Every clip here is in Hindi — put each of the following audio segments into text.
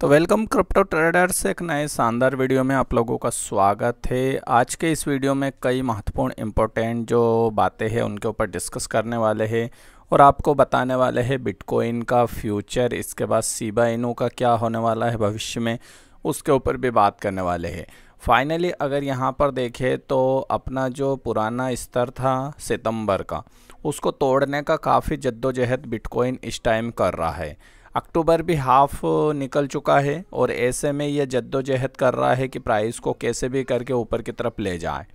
तो वेलकम क्रिप्टो ट्रेडर्स एक नए शानदार वीडियो में आप लोगों का स्वागत है आज के इस वीडियो में कई महत्वपूर्ण इम्पोर्टेंट जो बातें हैं उनके ऊपर डिस्कस करने वाले हैं और आपको बताने वाले हैं बिटकॉइन का फ्यूचर इसके बाद सीबा इनू का क्या होने वाला है भविष्य में उसके ऊपर भी बात करने वाले है फाइनली अगर यहाँ पर देखें तो अपना जो पुराना स्तर था सितंबर का उसको तोड़ने का काफ़ी जद्दोजहद बिटकॉइन इस टाइम कर रहा है अक्टूबर भी हाफ निकल चुका है और ऐसे में यह जद्दोजहद कर रहा है कि प्राइस को कैसे भी करके ऊपर की तरफ ले जाए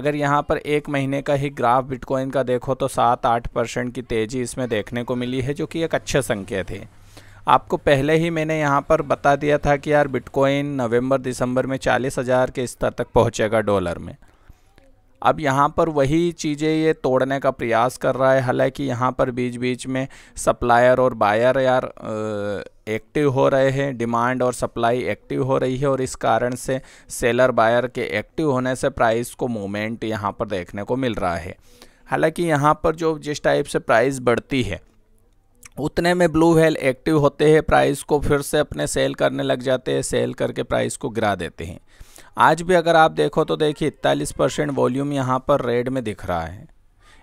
अगर यहाँ पर एक महीने का ही ग्राफ बिटकॉइन का देखो तो सात आठ परसेंट की तेज़ी इसमें देखने को मिली है जो कि एक अच्छे संकेत है आपको पहले ही मैंने यहाँ पर बता दिया था कि यार बिटकॉइन नवंबर दिसंबर में चालीस हज़ार के स्तर तक पहुँचेगा डॉलर में अब यहाँ पर वही चीज़ें ये तोड़ने का प्रयास कर रहा है हालांकि यहाँ पर बीच बीच में सप्लायर और बायर यार एक्टिव हो रहे हैं डिमांड और सप्लाई एक्टिव हो रही है और इस कारण से सेलर बायर के एक्टिव होने से प्राइस को मूवमेंट यहाँ पर देखने को मिल रहा है हालांकि यहाँ पर जो जिस टाइप से प्राइस बढ़ती है उतने में ब्लू हेल एक्टिव होते हैं प्राइस को फिर से अपने सेल करने लग जाते हैं सेल करके प्राइस को गिरा देते हैं आज भी अगर आप देखो तो देखिए इकतालीस परसेंट वॉल्यूम यहाँ पर रेड में दिख रहा है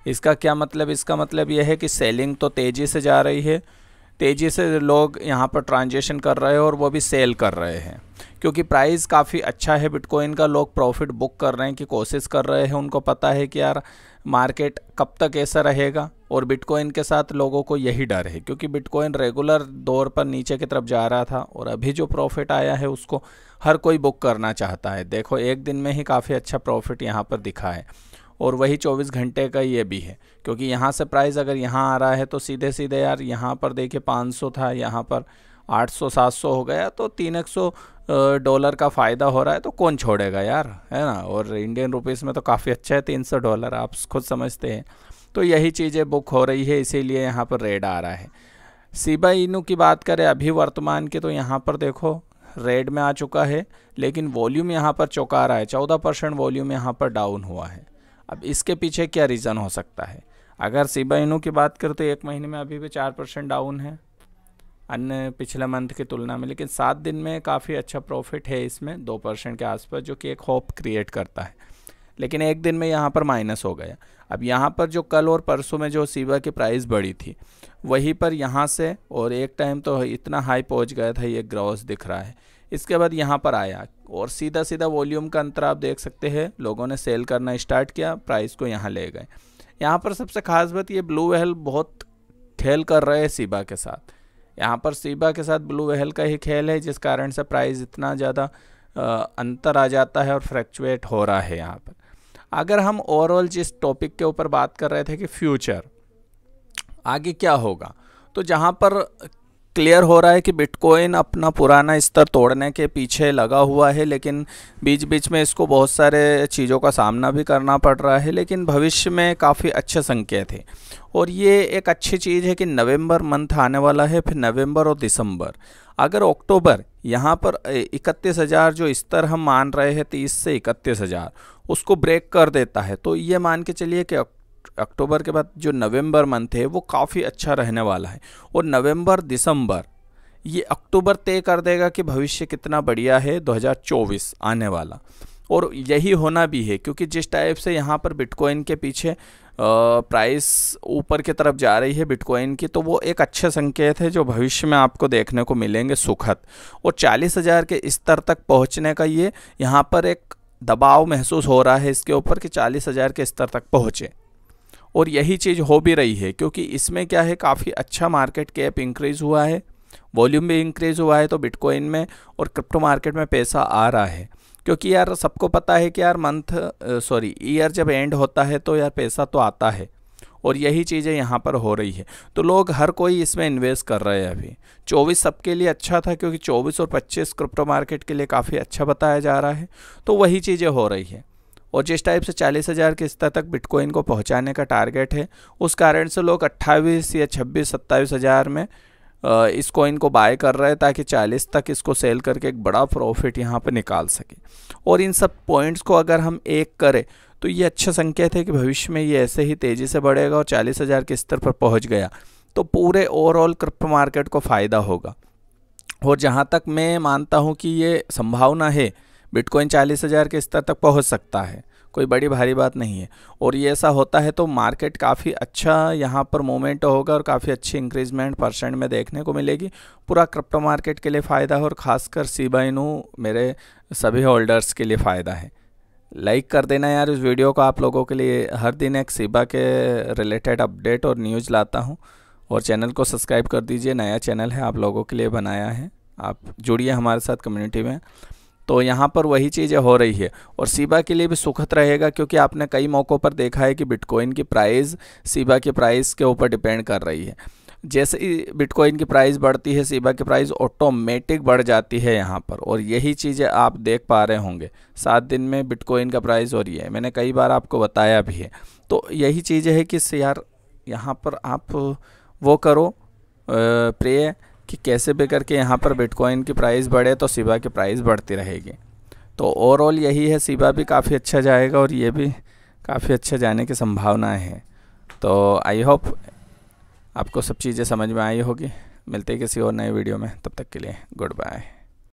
इसका क्या मतलब इसका मतलब यह है कि सेलिंग तो तेज़ी से जा रही है तेज़ी से लोग यहाँ पर ट्रांजेक्शन कर रहे हैं और वो भी सेल कर रहे हैं क्योंकि प्राइस काफ़ी अच्छा है बिटकॉइन का लोग प्रॉफिट बुक कर रहे हैं कि कोशिश कर रहे हैं उनको पता है कि यार मार्केट कब तक ऐसा रहेगा और बिटकॉइन के साथ लोगों को यही डर है क्योंकि बिटकॉइन रेगुलर दौर पर नीचे की तरफ जा रहा था और अभी जो प्रॉफिट आया है उसको हर कोई बुक करना चाहता है देखो एक दिन में ही काफ़ी अच्छा प्रॉफिट यहाँ पर दिखा है और वही 24 घंटे का ये भी है क्योंकि यहाँ से प्राइस अगर यहाँ आ रहा है तो सीधे सीधे यार यहाँ पर देखिए 500 था यहाँ पर 800 700 हो गया तो तीन एक सौ डॉलर का फ़ायदा हो रहा है तो कौन छोड़ेगा यार है ना और इंडियन रुपीज़ में तो काफ़ी अच्छा है तीन सौ डॉलर आप खुद समझते हैं तो यही चीज़ें बुक हो रही है इसीलिए यहाँ पर रेड आ रहा है सीबा इनू की बात करें अभी वर्तमान की तो यहाँ पर देखो रेड में आ चुका है लेकिन वॉल्यूम यहाँ पर चौका रहा है चौदह परसेंट वॉल्यूम यहाँ पर डाउन हुआ है अब इसके पीछे क्या रीज़न हो सकता है अगर सीबा इनू की बात करें तो एक महीने में अभी भी चार परसेंट डाउन है अन्य पिछले मंथ की तुलना में लेकिन सात दिन में काफ़ी अच्छा प्रॉफिट है इसमें दो परसेंट के आसपास जो कि एक होप क्रिएट करता है लेकिन एक दिन में यहाँ पर माइनस हो गया अब यहाँ पर जो कल और परसों में जो सीबा की प्राइस बढ़ी थी वहीं पर यहाँ से और एक टाइम तो इतना हाई पहुँच गया था ये ग्रॉस दिख रहा है इसके बाद यहाँ पर आया और सीधा सीधा वॉल्यूम का अंतर आप देख सकते हैं लोगों ने सेल करना स्टार्ट किया प्राइस को यहाँ ले गए यहाँ पर सबसे खास बात ये ब्लू वहल बहुत खेल कर रहे हैं सीबा के साथ यहाँ पर सीबा के साथ ब्लू वहल का ही खेल है जिस कारण से प्राइस इतना ज़्यादा अंतर आ जाता है और फ्रैक्चुएट हो रहा है यहाँ पर अगर हम ओवरऑल जिस टॉपिक के ऊपर बात कर रहे थे कि फ्यूचर आगे क्या होगा तो जहाँ पर क्लियर हो रहा है कि बिटकॉइन अपना पुराना स्तर तोड़ने के पीछे लगा हुआ है लेकिन बीच बीच में इसको बहुत सारे चीज़ों का सामना भी करना पड़ रहा है लेकिन भविष्य में काफ़ी अच्छे संकेत है और ये एक अच्छी चीज़ है कि नवंबर मंथ आने वाला है फिर नवंबर और दिसंबर अगर अक्टूबर यहाँ पर इकतीस हज़ार जो स्तर हम मान रहे हैं तीस से इकतीस हज़ार उसको ब्रेक कर देता है तो ये मान के चलिए कि अक्टूबर के बाद जो नवंबर मंथ है वो काफ़ी अच्छा रहने वाला है और नवंबर दिसंबर ये अक्टूबर तय कर देगा कि भविष्य कितना बढ़िया है 2024 आने वाला और यही होना भी है क्योंकि जिस टाइप से यहाँ पर बिटकॉइन के पीछे प्राइस ऊपर की तरफ जा रही है बिटकॉइन की तो वो एक अच्छे संकेत है जो भविष्य में आपको देखने को मिलेंगे सुखद और चालीस हज़ार के स्तर तक पहुँचने का ये यहाँ पर एक दबाव महसूस हो रहा है इसके ऊपर कि चालीस हज़ार के स्तर तक पहुँचे और यही चीज़ हो भी रही है क्योंकि इसमें क्या है काफ़ी अच्छा मार्केट कैप इंक्रीज़ हुआ है वॉल्यूम भी इंक्रीज़ हुआ है तो बिटकॉइन में और क्रिप्टो मार्केट में पैसा आ रहा है क्योंकि यार सबको पता है कि यार मंथ सॉरी ईयर जब एंड होता है तो यार पैसा तो आता है और यही चीज़ें यहाँ पर हो रही है तो लोग हर कोई इसमें इन्वेस्ट कर रहे हैं अभी 24 सबके लिए अच्छा था क्योंकि 24 और 25 क्रिप्टो मार्केट के लिए काफ़ी अच्छा बताया जा रहा है तो वही चीज़ें हो रही है और जिस टाइप से चालीस हज़ार के स्तर तक बिटकॉइन को पहुंचाने का टारगेट है उस कारण से लोग अट्ठाईस या छब्बीस सत्ताईस हज़ार में इस कॉइन को बाय कर रहे हैं ताकि 40 तक इसको सेल करके एक बड़ा प्रॉफिट यहाँ पर निकाल सके और इन सब पॉइंट्स को अगर हम एक करें तो ये अच्छा संकेत है कि भविष्य में ये ऐसे ही तेज़ी से बढ़ेगा और चालीस हज़ार के स्तर पर पहुँच गया तो पूरे ओवरऑल क्रिप्टो मार्केट को फ़ायदा होगा और जहाँ तक मैं मानता हूँ कि ये संभावना है बिटकॉइन चालीस हज़ार के स्तर तक पहुंच सकता है कोई बड़ी भारी बात नहीं है और ये ऐसा होता है तो मार्केट काफ़ी अच्छा यहाँ पर मूवमेंट होगा और काफ़ी अच्छी इंक्रीजमेंट परसेंट में देखने को मिलेगी पूरा क्रिप्टो मार्केट के लिए फ़ायदा है और ख़ासकर सीबाइनू मेरे सभी होल्डर्स के लिए फ़ायदा है लाइक कर देना यार इस वीडियो को आप लोगों के लिए हर दिन एक सीबा के रिलेटेड अपडेट और न्यूज़ लाता हूँ और चैनल को सब्सक्राइब कर दीजिए नया चैनल है आप लोगों के लिए बनाया है आप जुड़िए हमारे साथ कम्युनिटी में तो यहाँ पर वही चीज़ें हो रही है और सीबा के लिए भी सुखद रहेगा क्योंकि आपने कई मौक़ों पर देखा है कि बिटकॉइन की प्राइस सीबा के प्राइस के ऊपर डिपेंड कर रही है जैसे ही बिटकॉइन की प्राइस बढ़ती है सीबा की प्राइस ऑटोमेटिक बढ़ जाती है यहाँ पर और यही चीज़ें आप देख पा रहे होंगे सात दिन में बिटकॉइन का प्राइस और ये है मैंने कई बार आपको बताया भी है तो यही चीज़ है कि यार यहाँ पर आप वो करो प्रे कि कैसे भी करके यहाँ पर बिटकॉइन की प्राइस बढ़े तो सिबा की प्राइस बढ़ती रहेगी तो ओवरऑल यही है सिबा भी काफ़ी अच्छा जाएगा और ये भी काफ़ी अच्छा जाने की संभावना है तो आई होप आपको सब चीज़ें समझ में आई होगी मिलते किसी और नए वीडियो में तब तक के लिए गुड बाय